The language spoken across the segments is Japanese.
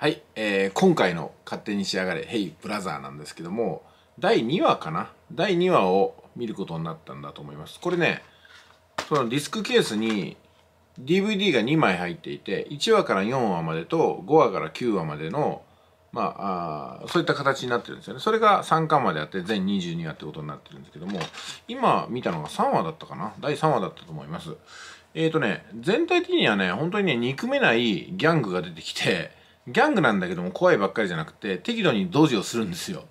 はい、えー、今回の「勝手に仕上がれ Hey ブラザー」なんですけども第2話かな第2話を見ることになったんだと思いますこれねそのディスクケースに DVD が2枚入っていて1話から4話までと5話から9話までのまああそういった形になってるんですよねそれが3巻まであって全22話ってことになってるんですけども今見たのが3話だったかな第3話だったと思いますえっ、ー、とね全体的にはね本当にね憎めないギャングが出てきてギャングなんだけども怖いばっかりじゃなくて適度に同時をするんですよ。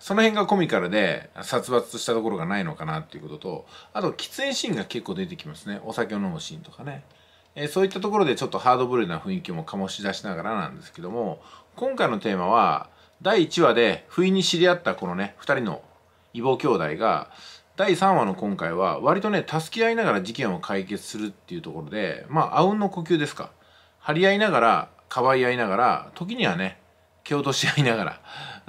その辺がコミカルで殺伐としたところがないのかなっていうこととあと喫煙シーンが結構出てきますねお酒を飲むシーンとかね、えー、そういったところでちょっとハードブルーな雰囲気も醸し出しながらなんですけども今回のテーマは第1話で不意に知り合ったこのね2人の異母兄弟が第3話の今回は割とね助け合いながら事件を解決するっていうところでまああうんの呼吸ですか張り合いながらかわい合いながら時にはね蹴落とし合いながら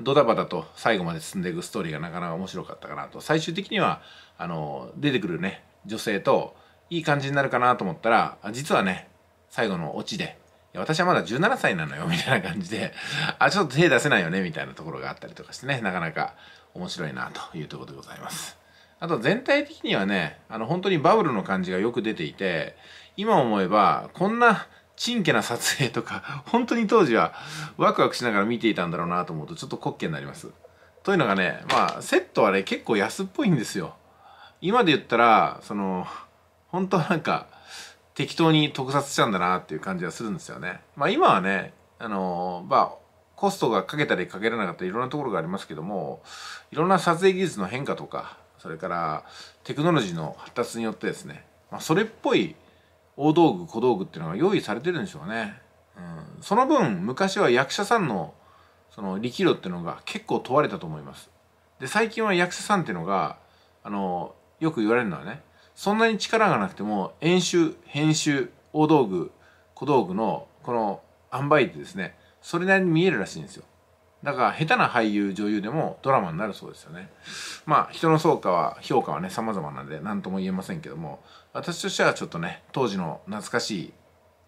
ドタバタと最後まで進んでいくストーリーがなかなか面白かったかなと最終的にはあの出てくるね女性といい感じになるかなと思ったら実はね最後のオチで「私はまだ17歳なのよ」みたいな感じで「あちょっと手出せないよね」みたいなところがあったりとかしてねなかなか面白いなというところでございます。あと全体的にはねあの本当にバブルの感じがよく出ていて今思えばこんな新規な撮影とか、本当に当時はワクワクしながら見ていたんだろうなと思うとちょっと滑稽になります。というのがね、まあ、セットはね、結構安っぽいんですよ。今で言ったら、その、本当なんか、適当に特撮しちゃうんだなっていう感じがするんですよね。まあ今はね、あのまあ、コストがかけたりかけられなかったりいろんなところがありますけども、いろんな撮影技術の変化とか、それからテクノロジーの発達によってですね、まあ、それっぽい大道具小道具っていうのが用意されてるんでしょうね、うん、その分昔は役者さんのその力量っていうのが結構問われたと思いますで最近は役者さんっていうのがあのよく言われるのはねそんなに力がなくても演習編集大道具小道具のこの塩梅ってですねそれなりに見えるらしいんですよだから下手な俳優女優でもドラマになるそうですよねまあ人の評価は評価はね様々なんで何とも言えませんけども私としてはちょっとね当時の懐かしい、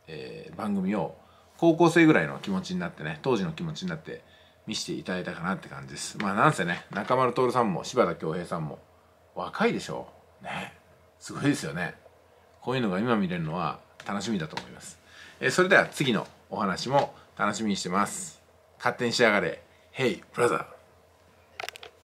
えー、番組を高校生ぐらいの気持ちになってね当時の気持ちになって見せていただいたかなって感じですまあなんせね中丸徹さんも柴田恭平さんも若いでしょうねすごいですよねこういうのが今見れるのは楽しみだと思います、えー、それでは次のお話も楽しみにしてます勝手にしやがれ Hey brother